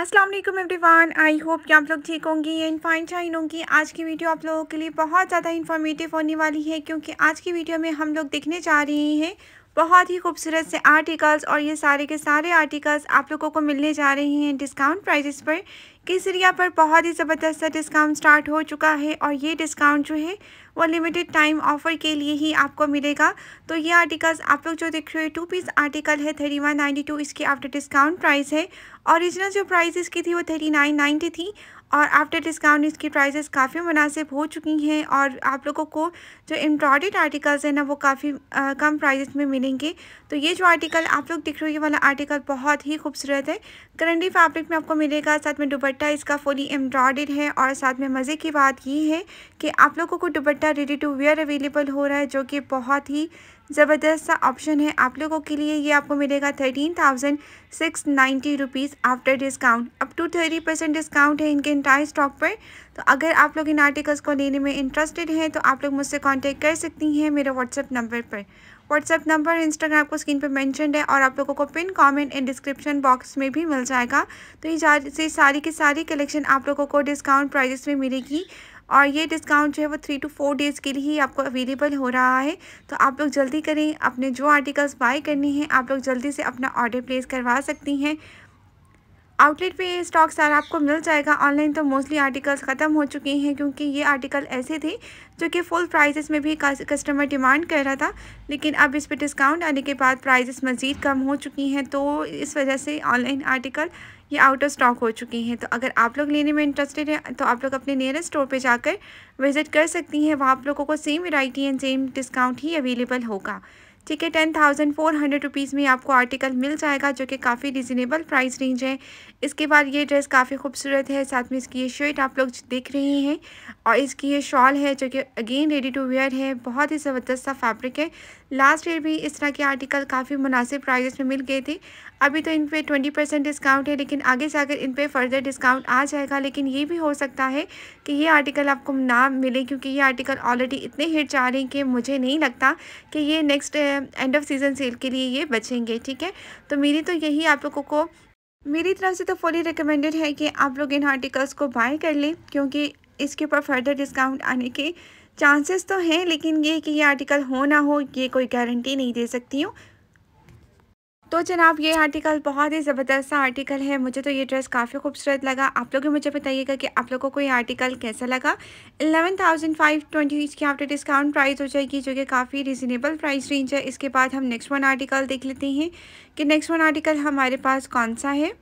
अस्सलाम वालेकुम everyone I hope कि आप लोग ठीक होंगी एंड फाइन चाइन होंगी आज की वीडियो आप लोगों के लिए बहुत ज़्यादा इन्फॉर्मेटिव होने वाली है क्योंकि आज की वीडियो में हम लोग देखने जा रहे हैं बहुत ही खूबसूरत से आर्टिकल्स और ये सारे के सारे आर्टिकल्स आप लोगों को मिलने जा रहे हैं डिस्काउंट प्राइजेस पर केसरिया पर बहुत ही ज़बरदस्त डिस्काउंट स्टार्ट हो चुका है और ये डिस्काउंट जो है वो लिमिटेड टाइम ऑफर के लिए ही आपको मिलेगा तो ये आर्टिकल्स आप लोग जो देख रहे हो टू पीस आर्टिकल है थर्टी वन नाइन्टी टू इसकी आफ्टर डिस्काउंट प्राइस है ओरिजिनल जो प्राइस इसकी थी वो थर्टी नाइन नाइन्टी थी और आफ्टर डिस्काउंट इसकी प्राइसेस काफ़ी मुनासिब हो चुकी हैं और आप लोगों को जो एम्ब्रॉयड आर्टिकल्स हैं ना वो काफ़ी कम प्राइसेस में मिलेंगे तो ये जो आर्टिकल आप लोग दिख रहे हो ये वाला आर्टिकल बहुत ही खूबसूरत है करंडी फैब्रिक में आपको मिलेगा साथ में दुबट्टा इसका फुली एम्ब्रॉयड है और साथ में मज़े की बात ये है कि आप लोगों को dupatta ready to wear available हो रहा है जो कि बहुत ही ज़बरदस्त सा ऑप्शन है आप लोगों के लिए ये आपको मिलेगा thirteen thousand six ninety rupees after discount up to thirty percent discount है इनके इंटायर स्टॉक पर तो अगर आप लोग इन आर्टिकल्स को लेने में इंटरेस्टेड हैं तो आप लोग मुझसे कॉन्टैक्ट कर सकती हैं मेरे व्हाट्सअप नंबर पर व्हाट्सअप नंबर इंस्टाग्राम को स्क्रीन पर मैंशनड है और आप लोगों को pin comment and description box में भी मिल जाएगा तो ये से सारी की सारी कलेक्शन आप लोगों को डिस्काउंट प्राइजेस में मिलेगी और ये डिस्काउंट जो है वो थ्री टू फोर डेज़ के लिए ही आपको अवेलेबल हो रहा है तो आप लोग जल्दी करें अपने जो आर्टिकल्स बाय करनी है आप लोग जल्दी से अपना ऑर्डर प्लेस करवा सकती हैं आउटलेट पे ये स्टॉक सारा आपको मिल जाएगा ऑनलाइन तो मोस्टली आर्टिकल्स ख़त्म हो चुके हैं क्योंकि ये आर्टिकल ऐसे थे जो कि फुल प्राइसेस में भी कस्टमर डिमांड कर रहा था लेकिन अब इस पर डिस्काउंट आने के बाद प्राइसेस मज़ीद कम हो चुकी हैं तो इस वजह से ऑनलाइन आर्टिकल ये आउट ऑफ स्टॉक हो चुकी हैं तो अगर आप लोग लेने में इंटरेस्टेड हैं तो आप लोग अपने नियरेस्ट स्टोर पे जाकर विज़िट कर सकती हैं वहाँ आप लोगों को same variety and same discount ही अवेलेबल होगा ठीक है ten thousand four hundred rupees में आपको आर्टिकल मिल जाएगा जो कि काफ़ी रिजनेबल प्राइस रेंज है इसके बाद ये ड्रेस काफ़ी खूबसूरत है साथ में इसकी ये शर्ट आप लोग देख रहे हैं और इसकी ये शॉल है जो कि अगेन रेडी टू वेयर है बहुत ही ज़बरदस्त सा फैब्रिक है लास्ट ईयर भी इस तरह के आर्टिकल काफ़ी मुनासिब प्राइस में मिल गए थे अभी तो इन पर ट्वेंटी परसेंट डिस्काउंट है लेकिन आगे जाकर इन पर फर्दर डिस्काउंट आ जाएगा लेकिन ये भी हो सकता है कि ये आर्टिकल आपको ना मिले क्योंकि ये आर्टिकल ऑलरेडी इतने हिट जा रहे हैं कि मुझे नहीं लगता कि ये next end of season sale के लिए ये बचेंगे ठीक है तो मेरी तो यही आप लोगों को मेरी तरफ से तो फुली रिकमेंडेड है कि आप लोग इन आर्टिकल्स को बाय कर लें क्योंकि इसके ऊपर फर्दर डिस्काउंट आने के चांसेस तो हैं लेकिन ये कि ये आर्टिकल हो ना हो ये कोई गारंटी नहीं दे सकती हूँ तो जनाब ये आर्टिकल बहुत ही ज़बरदस्त सा आर्टिकल है मुझे तो ये ड्रेस काफ़ी खूबसूरत लगा आप लोग भी मुझे बताइएगा कि आप लोगों को ये आर्टिकल कैसा लगा एलेवन थाउजेंड फाइव ट्वेंटी इसकी आफ्टर डिस्काउंट प्राइस हो जाएगी जो कि काफ़ी रिजनेबल प्राइस रेंज है इसके बाद हम नेक्स्ट वन आर्टिकल देख लेते हैं कि नेक्स्ट वन आर्टिकल हमारे पास कौन सा है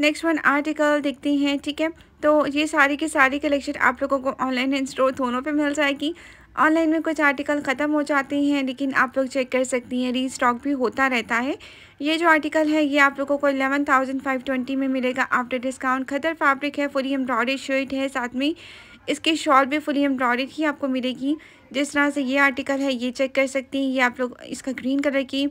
नेक्स्ट वन आर्टिकल देखते हैं ठीक है तो ये सारी की सारी कलेक्शन आप लोगों को ऑनलाइन एंड स्टोर दोनों पे मिल जाएगी ऑनलाइन में कुछ आर्टिकल ख़त्म हो जाते हैं लेकिन आप लोग चेक कर सकती हैं री स्टॉक भी होता रहता है ये जो आर्टिकल है ये आप लोगों को एलेवन थाउजेंड फाइव ट्वेंटी में मिलेगा आफ्टर डिस्काउंट खतर फैब्रिक है फुली एम्ब्रॉयड शर्ट है साथ में इसके शॉल भी फुली एम्ब्रॉयड ही आपको मिलेगी जिस तरह से ये आर्टिकल है ये चेक कर सकती हैं ये आप लोग इसका ग्रीन कलर की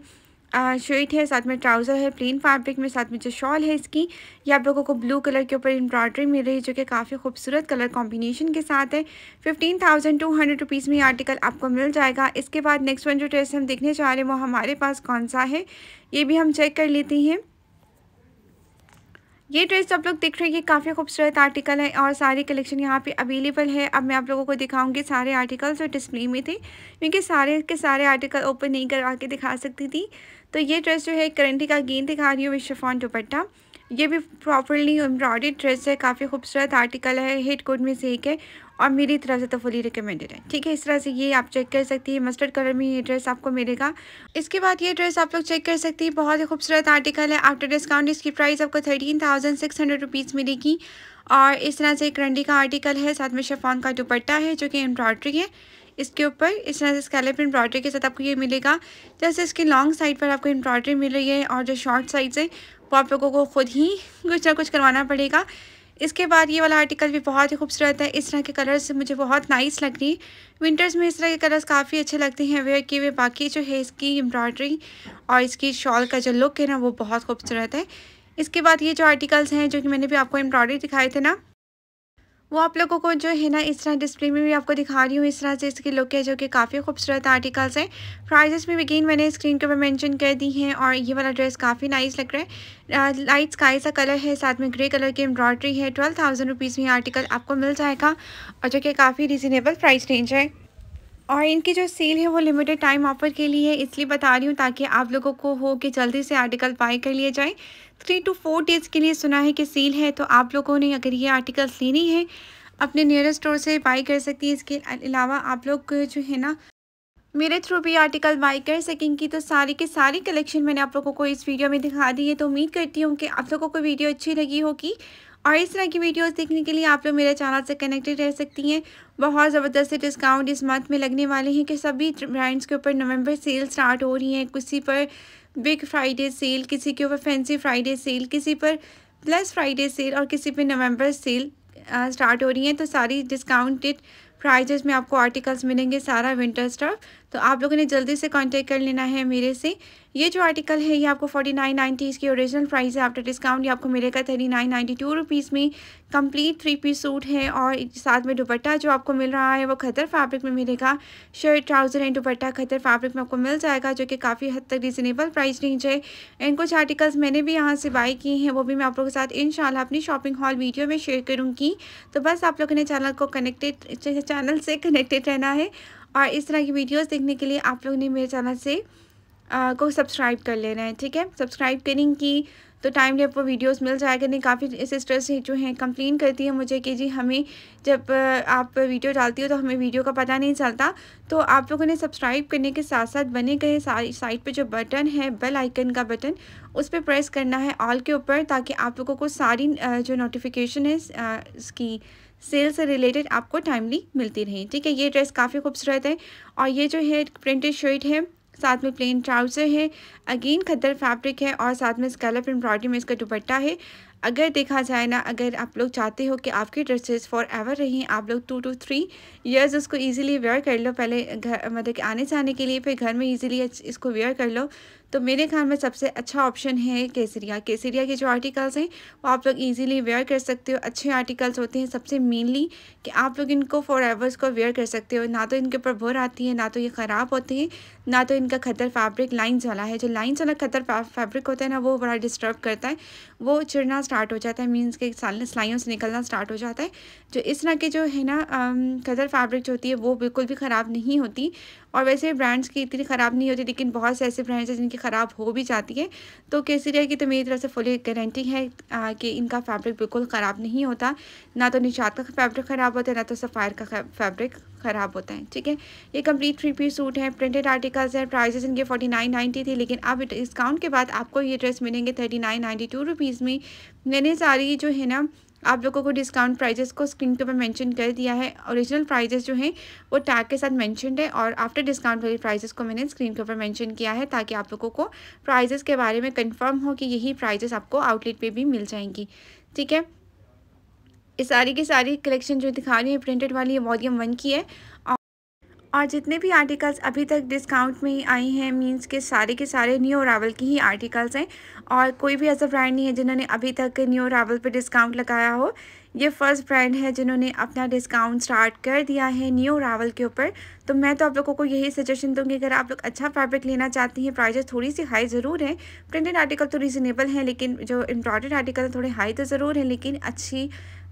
शर्ट है साथ में ट्राउज़र है प्लेन फैब्रिक में साथ में जो शॉल है इसकी ये आप लोगों को ब्लू कलर के ऊपर एम्ब्रॉयडरी मिल रही है जो कि काफ़ी खूबसूरत कलर कॉम्बिनेशन के साथ है fifteen thousand two hundred rupees में ये आर्टिकल आपको मिल जाएगा इसके बाद नेक्स्ट वन जो ड्रेस हम देखने जा रहे हैं वो हमारे पास कौन सा है ये भी हम चेक कर लेते हैं ये ड्रेस आप लोग देख रहे हैं ये काफ़ी खूबसूरत आर्टिकल है और सारी कलेक्शन यहाँ पे अवेलेबल है अब मैं आप लोगों को दिखाऊंगी सारे आर्टिकल्स जो डिस्प्ले में थे क्योंकि सारे के सारे आर्टिकल ओपन नहीं करवा के दिखा सकती थी तो ये ड्रेस जो है करंटी का गेंद दिखा रही हूँ विद दुपट्टा ये भी प्रॉपरली एम्ब्रॉयड ड्रेस है काफ़ी खूबसूरत आर्टिकल है हेड कोड में से एक है और मेरी तरह से तो फुली रिकमेंडेड है ठीक है इस तरह से ये आप चेक कर सकती है मस्टर्ड कलर में ये ड्रेस आपको मिलेगा इसके बाद ये ड्रेस आप लोग चेक कर सकती है बहुत ही खूबसूरत आर्टिकल है आफ्टर डिस्काउंट इसकी प्राइस आपको thirteen thousand six hundred rupees मिलेगी और इस तरह से एक रंडी का आर्टिकल है साथ में शेफॉन का दुपट्टा है जो कि एम्ब्रॉयड्री है इसके ऊपर इस तरह से स्कैलप एम्ब्रॉयडरी के साथ आपको ये मिलेगा जैसे इसकी लॉन्ग साइड पर आपको एम्ब्रॉयडरी मिल रही है और जो शॉर्ट साइड है वो आप लोगों को खुद ही कुछ ना कुछ करवाना पड़ेगा इसके बाद ये वाला आर्टिकल भी बहुत ही खूबसूरत है इस तरह के कलर्स मुझे बहुत नाइस लग रही विंटर्स में इस तरह के कलर्स काफ़ी अच्छे लगते हैं वेयर किए हुए बाकी जो है इसकी एम्ब्रॉयडरी और इसकी शॉल का जो लुक है ना वो बहुत खूबसूरत है इसके बाद ये जो आर्टिकल्स हैं जो कि मैंने भी आपको एम्ब्रॉयडरी दिखाए थे ना वो आप लोगों को जो है ना इस तरह डिस्प्ले में भी आपको दिखा रही हूँ इस तरह से इसकी लुक है जो कि काफ़ी खूबसूरत आर्टिकल्स हैं प्राइजेस भी अगेन मैंने स्क्रीन के ऊपर मेंशन कर दी हैं और ये वाला ड्रेस काफ़ी नाइस लग रहा है लाइट स्काई सा कलर है साथ में ग्रे कलर की एम्ब्रॉयड्री है ट्वेल्व थाउजेंड रुपीज़ में आर्टिकल आपको मिल जाएगा और जो कि काफ़ी रिजनेबल प्राइस रेंज है और इनकी जो सेल है वो लिमिटेड टाइम ऑफर के लिए है इसलिए बता रही हूँ ताकि आप लोगों को हो कि जल्दी से आर्टिकल बाय कर लिए जाए थ्री टू फोर डेज़ के लिए सुना है कि सेल है तो आप लोगों ने अगर ये आर्टिकल्स लेनी है अपने नियरेस्ट स्टोर से बाई कर सकती हैं इसके अलावा आप लोग जो है ना मेरे थ्रू भी आर्टिकल बाई कर सकेंगी तो सारी के सारी कलेक्शन मैंने आप लोगों को इस वीडियो में दिखा दी है तो उम्मीद करती हूँ कि आप लोगों को वीडियो अच्छी लगी होगी और इस तरह की वीडियोस देखने के लिए आप लोग मेरे चैनल से कनेक्टेड रह सकती हैं बहुत ज़बरदस्त से डिस्काउंट इस मंथ में लगने वाले हैं कि सभी ब्रांड्स के ऊपर नवंबर सेल स्टार्ट हो रही हैं किसी पर बिग फ्राइडे सेल किसी के ऊपर फैंसी फ्राइडे सेल किसी पर प्लस फ्राइडे सेल और किसी पर नवंबर सेल स्टार्ट हो रही हैं तो सारी डिस्काउंटेड प्राइजेस में आपको आर्टिकल्स मिलेंगे सारा विंटर स्टफ तो आप लोगों ने जल्दी से कांटेक्ट कर लेना है मेरे से ये जो आर्टिकल है ये आपको फोर्टी नाइन नाइन्टी इसकी ओरिजिनल प्राइस है आफ्टर डिस्काउंट ये आपको मिलेगा thirty nine ninety two rupees में कंप्लीट थ्री पीस सूट है और साथ में दुपट्टा जो आपको मिल रहा है वो खतर फैब्रिक में मिलेगा शर्ट ट्राउज़र एंड दुपट्टा खतर फैब्रिक में आपको मिल जाएगा जो कि काफ़ी हद तक रिजनेबल प्राइस रेंज है एंड कुछ आर्टिकल्स मैंने भी यहाँ से बाई किए हैं वो भी मैं आप लोगों के साथ इन अपनी शॉपिंग हॉल वीडियो में शेयर करूँगी तो बस आप लोगों ने चैनल को कनेक्टेड चैनल से कनेक्टेड रहना है और इस तरह की वीडियोस देखने के लिए आप लोग ने मेरे चैनल से आ, को सब्सक्राइब कर लेना है ठीक है सब्सक्राइब करेंगी तो टाइमली आपको वीडियोस मिल जाएगा नहीं काफ़ी सिस्टर्स जो हैं कंप्लेन करती है मुझे कि जी हमें जब आप वीडियो डालती हो तो हमें वीडियो का पता नहीं चलता तो आप लोगों ने सब्सक्राइब करने के साथ साथ बने गए साइड पे जो बटन है बेल आइकन का बटन उस पर प्रेस करना है ऑल के ऊपर ताकि आप लोगों को सारी जो नोटिफिकेशन है इसकी सेल से रिलेटेड आपको टाइमली मिलती रही ठीक है ये ड्रेस काफ़ी खूबसूरत है और ये जो है प्रिंटेड शर्ट है साथ में प्लेन ट्राउज़र है अगेन खद्दर फैब्रिक है और साथ में स्कैलप एम्ब्रॉयडरी में इसका दुपट्टा है अगर देखा जाए ना अगर आप लोग चाहते हो कि आपके ड्रेसेस फॉर एवर रहें आप लोग टू टू थ्री ईयर्स उसको ईजिली वेयर कर लो पहले घर मतलब कि आने जाने के लिए फिर घर में ईजिली इसको वेयर कर लो तो मेरे ख्याल में सबसे अच्छा ऑप्शन है केसरिया केसरिया के जो आर्टिकल्स हैं वो आप लोग इजीली वेयर कर सकते हो अच्छे आर्टिकल्स होते हैं सबसे मेनली कि आप लोग इनको फॉर एवर्स को वेयर कर सकते हो ना तो इनके ऊपर भोर आती है ना तो ये ख़राब होते हैं ना तो इनका खतर फैब्रिक लाइन्स वाला है जो लाइन्स वाला खतर फैब्रिक होता है ना वो बड़ा डिस्टर्ब करता है वो चिड़ना स्टार्ट हो जाता है मीन्स के सिलाइयों से निकलना स्टार्ट हो जाता है जो इस तरह के जो है ना कदर फैब्रिक जो होती है वो बिल्कुल भी ख़राब नहीं होती और वैसे ब्रांड्स की इतनी ख़राब नहीं होती लेकिन बहुत से ऐसे ब्रांड्स हैं जिनकी ख़राब हो भी जाती है तो केसरिया की तो मेरी तरफ से फुली गारंटी है आ, कि इनका फैब्रिक बिल्कुल ख़राब नहीं होता ना तो निशात का फैब्रिक ख़राब होता है ना तो सफ़ायर का फैब्रिक ख़राब होता है ठीक है ये कंप्लीट थ्री पीस सूट है प्रिंटेड आर्टिकल्स है प्राइजेस इनके फोर्टी नाइन नाइन्टी थी लेकिन अब डिस्काउंट के बाद आपको ये ड्रेस मिलेंगे thirty nine ninety two rupees में मैंने सारी जो है ना आप लोगों को डिस्काउंट प्राइजेस को स्क्रीन के ऊपर मैंशन कर दिया है ओरिजिनल प्राइजेस जो हैं वो टैग के साथ मैंशनड है और आफ्टर डिस्काउंट वाली प्राइजेस को मैंने स्क्रीन के ऊपर मैंशन किया है ताकि आप लोगों को प्राइजेस के बारे में कन्फर्म हो कि यही प्राइजेस आपको आउटलेट पर भी मिल जाएंगी ठीक है ये सारी की सारी कलेक्शन जो दिखा रही है प्रिंटेड वाली है वॉल्यूम वन की है और जितने भी आर्टिकल्स अभी तक डिस्काउंट में ही आई हैं मींस के सारे के सारे न्यू रावल की ही आर्टिकल्स हैं और कोई भी ऐसा ब्रांड नहीं है जिन्होंने अभी तक न्यू रावल पे डिस्काउंट लगाया हो ये फर्स्ट ब्रांड है जिन्होंने अपना डिस्काउंट स्टार्ट कर दिया है न्यू रावल के ऊपर तो मैं तो आप लोगों को यही सजेशन दूंगी अगर आप लोग अच्छा फैब्रिक लेना चाहती हैं प्राइजेस थोड़ी सी हाई ज़रूर है प्रिंटेड आर्टिकल तो रीजनेबल हैं लेकिन जो एम्ब्रॉयड आर्टिकल थोड़े हाई तो ज़रूर हैं लेकिन अच्छी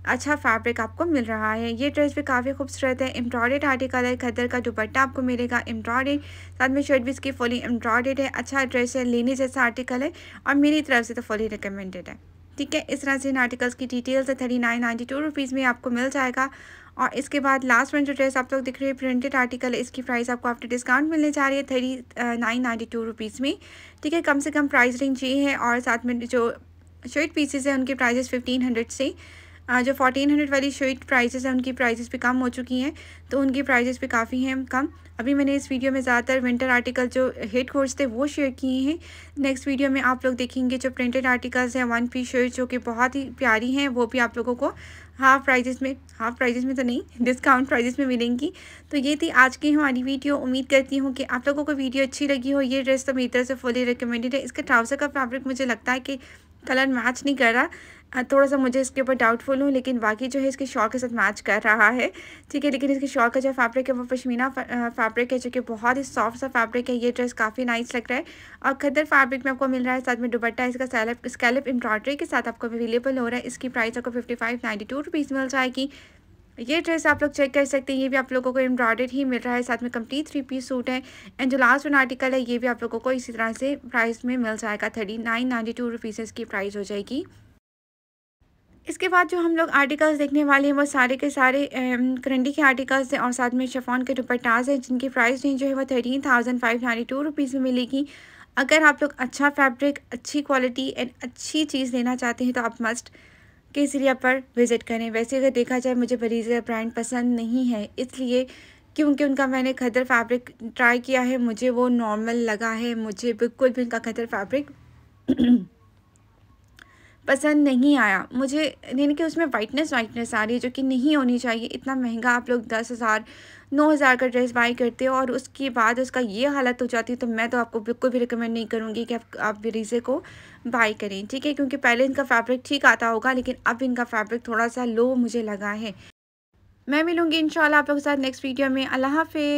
अच्छा फैब्रिक आपको मिल रहा है ये ड्रेस भी काफ़ी खूबसूरत है एम्ब्रॉयडेड आर्टिकल है खदर का दुपट्टा आपको मिलेगा एम्ब्रॉयडेड साथ में शर्ट भी इसकी फुली एम्ब्रॉयडेड है अच्छा ड्रेस है लेने जैसा आर्टिकल है और मेरी तरफ से तो फुली रिकमेंडेड है ठीक है इस तरह से इन आर्टिकल्स की डिटेल्स है thirty nine ninety two rupees में आपको मिल जाएगा और इसके बाद लास्ट में जो ड्रेस आप लोग दिख रहे हैं प्रिंटेड आर्टिकल इसकी प्राइस आपको आफ्टर डिस्काउंट मिलने जा रही है thirty nine ninety two rupees में ठीक है कम से कम प्राइस रेंज ये है और साथ में जो शर्ट पीसेज हैं उनके प्राइजेस फिफ्टीन हंड्रेड से जो फोर्टीन हंड्रेड वाली शर्ट प्राइसेस हैं उनकी प्राइसेस भी कम हो चुकी हैं तो उनकी प्राइसेस भी काफ़ी हैं कम अभी मैंने इस वीडियो में ज़्यादातर विंटर आर्टिकल जो हेड कोर्स थे वो शेयर किए हैं नेक्स्ट वीडियो में आप लोग देखेंगे जो प्रिंटेड आर्टिकल्स हैं वन पीस शर्ट जो कि बहुत ही प्यारी हैं वो भी आप लोगों को हाफ प्राइजेस में हाफ प्राइजेस में तो नहीं डिस्काउंट प्राइजेस में मिलेंगी तो ये थी आज की हमारी वीडियो उम्मीद करती हूँ कि आप लोगों को वीडियो अच्छी लगी हो ये ड्रेस तो मेरी तरह से फुली रिकमेंडेड है इसका ट्राउज़र का फैब्रिक मुझे लगता है कि कलर मैच नहीं कर रहा थोड़ा सा मुझे इसके ऊपर डाउटफुल हूँ लेकिन बाकी जो है इसके शॉक के साथ मैच कर रहा है ठीक है लेकिन इसके शॉक का जो फैब्रिक है वो पश्मीना फैब्रिक है जो कि बहुत ही सॉफ्ट सा फैब्रिक है ये ड्रेस काफ़ी नाइस लग रहा है और खदर फैब्रिक में आपको मिल रहा है साथ में दुबट्टा इसका स्कैलप स्कैलप एम्ब्रॉयडरी के साथ आपको अवेलेबल हो रहा है इसकी प्राइस आपको fifty five ninety two rupees मिल जाएगी ये ड्रेस आप लोग चेक कर सकते हैं ये भी आप लोगों को एम्ब्रॉयडर ही मिल रहा है साथ में कंप्लीट थ्री पीस सूट है एंड जो लास्ट वन आर्टिकल है ये भी आप लोगों को इसी तरह से प्राइस में मिल जाएगा thirty nine ninety two rupees इसकी प्राइस हो जाएगी इसके बाद जो हम लोग आर्टिकल्स देखने वाले हैं वो सारे के सारे करंडी के आर्टिकल्स हैं और साथ में शेफॉन के दुपट्टाज हैं जिनकी प्राइस रेंज जो है वो thirteen thousand five ninety two rupees में मिलेगी अगर आप लोग अच्छा फैब्रिक अच्छी क्वालिटी एंड अच्छी चीज़ लेना चाहते हैं तो आप मस्ट के पर विज़िट करें वैसे अगर देखा जाए मुझे बरीज़ का ब्रांड पसंद नहीं है इसलिए क्योंकि उनका मैंने खदर फैब्रिक ट्राई किया है मुझे वो नॉर्मल लगा है मुझे बिल्कुल भी उनका खदर फैब्रिक पसंद नहीं आया मुझे यानी कि उसमें वाइटनेस वाइटनेस आ रही है जो कि नहीं होनी चाहिए इतना महंगा आप लोग दस हज़ार नौ हज़ार का ड्रेस बाई करते हो और उसके बाद उसका ये हालत हो जाती है तो मैं तो आपको बिल्कुल भी रिकमेंड नहीं करूँगी कि आप विरीजे को बाई करें ठीक है क्योंकि पहले इनका फैब्रिक ठीक आता होगा लेकिन अब इनका फैब्रिक थोड़ा सा लो मुझे लगा है मैं मिलूँगी इन आप लोगों के साथ नेक्स्ट वीडियो में अल्लाह हाफि